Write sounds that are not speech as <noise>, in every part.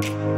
Thank you.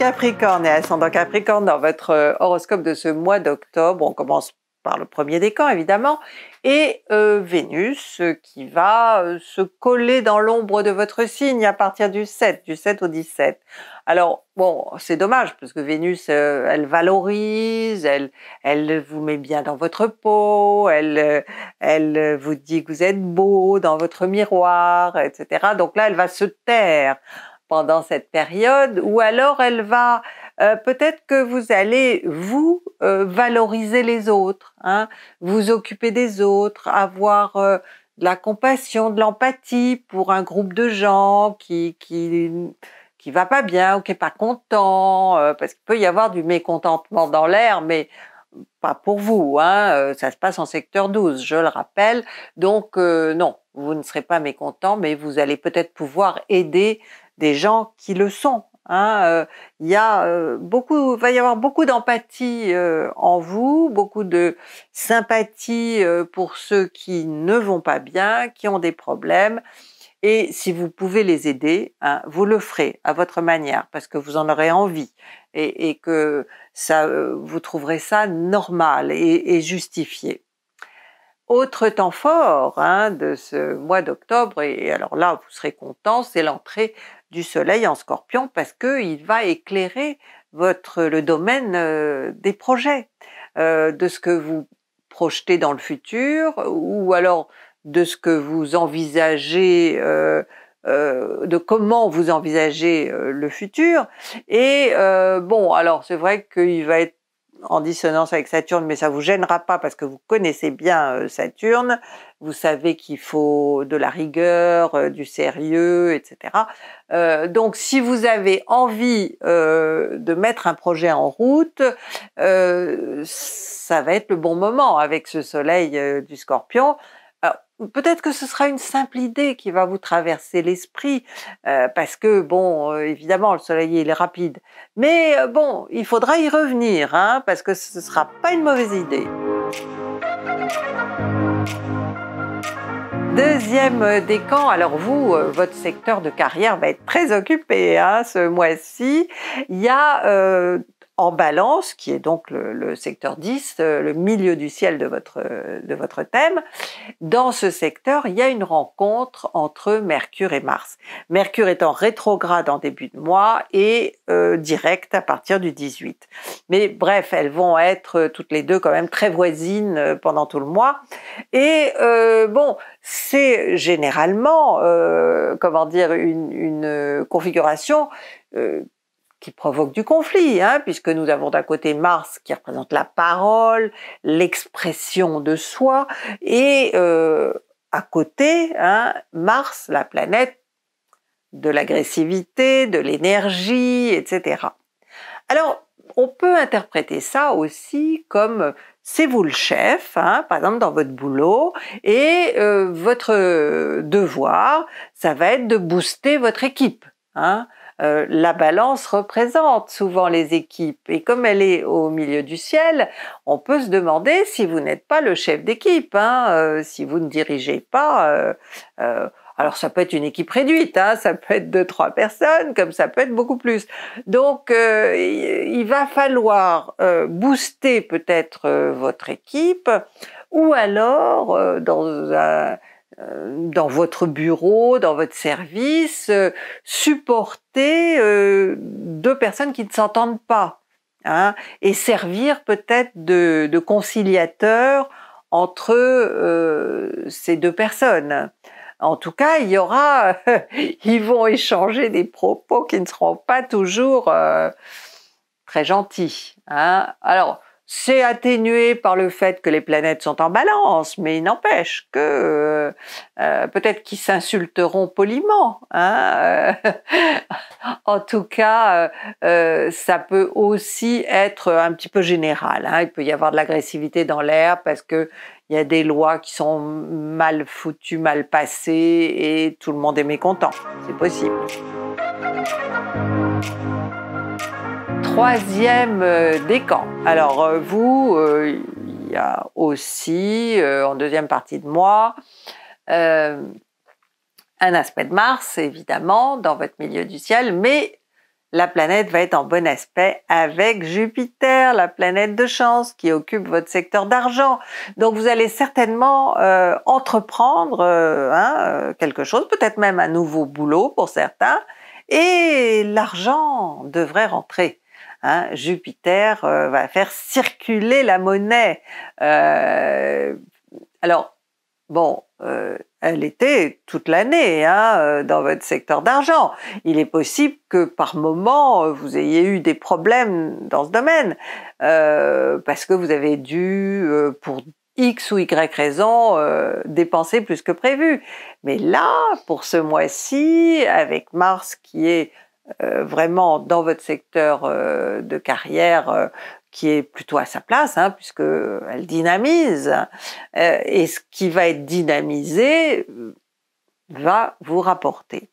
Capricorne et ascendant Capricorne dans votre euh, horoscope de ce mois d'octobre. On commence par le premier décan évidemment, et euh, Vénus euh, qui va se coller dans l'ombre de votre signe à partir du 7, du 7 au 17. Alors bon, c'est dommage parce que Vénus, elle valorise, elle, elle vous met bien dans votre peau, elle, elle vous dit que vous êtes beau dans votre miroir, etc. Donc là, elle va se taire pendant cette période, ou alors elle va, euh, peut-être que vous allez vous euh, valoriser les autres, hein, vous occuper des autres, avoir euh, de la compassion, de l'empathie pour un groupe de gens qui qui qui va pas bien ou qui est pas content, parce qu'il peut y avoir du mécontentement dans l'air, mais pas pour vous, hein, ça se passe en secteur 12, je le rappelle. Donc non, vous ne serez pas mécontent, mais vous allez peut-être pouvoir aider des gens qui le sont. Hein, euh, y a euh, beaucoup, va y avoir beaucoup d'empathie euh, en vous, beaucoup de sympathie pour ceux qui ne vont pas bien, qui ont des problèmes. Et si vous pouvez les aider, hein, vous le ferez à votre manière parce que vous en aurez envie et, que ça, vous trouverez ça normal et justifié. Autre temps fort hein, de ce mois d'octobre, et alors là vous serez content, c'est l'entrée du soleil en scorpion parce qu'il va éclairer votre, le domaine euh, des projets, euh, de ce que vous projetez dans le futur ou alors de ce que vous envisagez euh, de comment vous envisagez le futur. Et bon, alors c'est vrai qu'il va être en dissonance avec Saturne, mais ça vous gênera pas parce que vous connaissez bien euh, Saturne, vous savez qu'il faut de la rigueur, euh, du sérieux, etc. Euh, donc si vous avez envie de mettre un projet en route, ça va être le bon moment avec ce soleil du scorpion. Euh, peut-être que ce sera une simple idée qui va vous traverser l'esprit, euh, parce que, bon, euh, évidemment, le soleil, il est rapide. Mais bon, il faudra y revenir, hein, parce que ce ne sera pas une mauvaise idée. Deuxième décan, alors vous, votre secteur de carrière va être très occupé hein, ce mois-ci. Il y a en balance, qui est donc le, secteur 10, euh, le milieu du ciel de votre, de votre thème, dans ce secteur, il y a une rencontre entre Mercure et Mars. Mercure étant rétrograde en début de mois et euh, direct à partir du 18. Mais bref, elles vont être euh, toutes les deux quand même très voisines pendant tout le mois. Et bon, c'est généralement, comment dire, une, une configuration qui provoque du conflit, hein, puisque nous avons d'un côté Mars qui représente la parole, l'expression de soi, et euh, à côté, hein, Mars, la planète de l'agressivité, de l'énergie, etc. Alors, on peut interpréter ça aussi comme c'est vous le chef, hein, par exemple dans votre boulot, et euh, votre devoir, ça va être de booster votre équipe. Hein. Euh, la balance représente souvent les équipes. Et comme elle est au milieu du ciel, on peut se demander si vous n'êtes pas le chef d'équipe, hein, euh, si vous ne dirigez pas. Euh, alors ça peut être une équipe réduite, hein, ça peut être deux trois personnes, comme ça peut être beaucoup plus. Donc il va falloir booster peut-être votre équipe, ou alors dans un euh, dans votre bureau, dans votre service, euh, supporter euh, deux personnes qui ne s'entendent pas hein, et servir peut-être de, conciliateur entre ces deux personnes. En tout cas, il y aura, <laughs> ils vont échanger des propos qui ne seront pas toujours très gentils. Hein. Alors, c'est atténué par le fait que les planètes sont en balance, mais il n'empêche que euh, euh, peut-être qu'ils s'insulteront poliment. Hein, euh. <laughs> en tout cas, ça peut aussi être un petit peu général. Hein. il peut y avoir de l'agressivité dans l'air parce que il y a des lois qui sont mal foutues, mal passées et tout le monde est mécontent. C'est possible. Troisième euh, décan. Alors euh, vous, euh, il y a aussi, en deuxième partie de mois, un aspect de Mars, évidemment, dans votre milieu du ciel, mais la planète va être en bon aspect avec Jupiter, la planète de chance qui occupe votre secteur d'argent. Donc vous allez certainement entreprendre hein, quelque chose, peut-être même un nouveau boulot pour certains, et l'argent devrait rentrer. Hein, Jupiter euh, va faire circuler la monnaie. Euh, alors, bon, euh, elle était toute l'année hein, dans votre secteur d'argent. Il est possible que par moment, vous ayez eu des problèmes dans ce domaine, parce que vous avez dû, pour X ou Y raison, dépenser plus que prévu. Mais là, pour ce mois-ci, avec Mars qui est euh, vraiment dans votre secteur euh, de carrière euh, qui est plutôt à sa place, hein, puisque elle dynamise. et ce qui va être dynamisé va vous rapporter.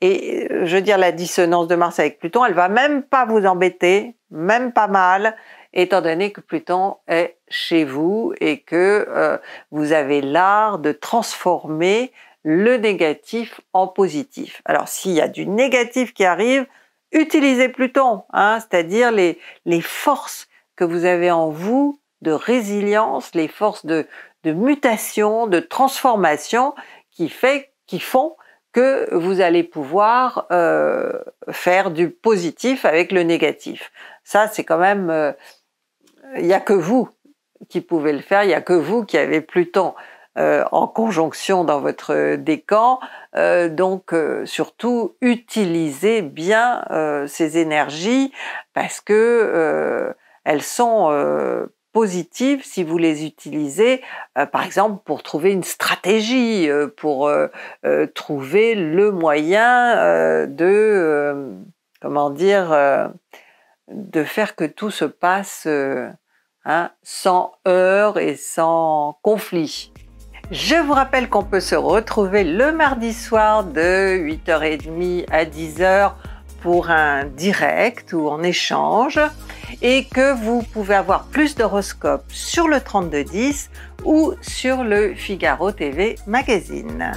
Et je veux dire, la dissonance de Mars avec Pluton, elle va même pas vous embêter, même pas mal, étant donné que Pluton est chez vous et que vous avez l'art de transformer le négatif en positif. Alors s'il y a du négatif qui arrive, utilisez Pluton, hein, c'est-à-dire les, forces que vous avez en vous de résilience, les forces de, mutation, de transformation qui, font que vous allez pouvoir euh, faire du positif avec le négatif. Ça, c'est quand même... Euh, il n'y a que vous qui pouvez le faire, il n'y a que vous qui avez Pluton euh, en conjonction dans votre décan. Euh, donc euh, surtout utilisez bien ces énergies parce que elles sont positives si vous les utilisez, par exemple, pour trouver une stratégie, pour trouver le moyen de, comment dire, de faire que tout se passe hein, sans heurts et sans conflits. Je vous rappelle qu'on peut se retrouver le mardi soir de 8h30 à 10h pour un direct ou en échange et que vous pouvez avoir plus d'horoscopes sur le 3210 ou sur le Figaro TV Magazine.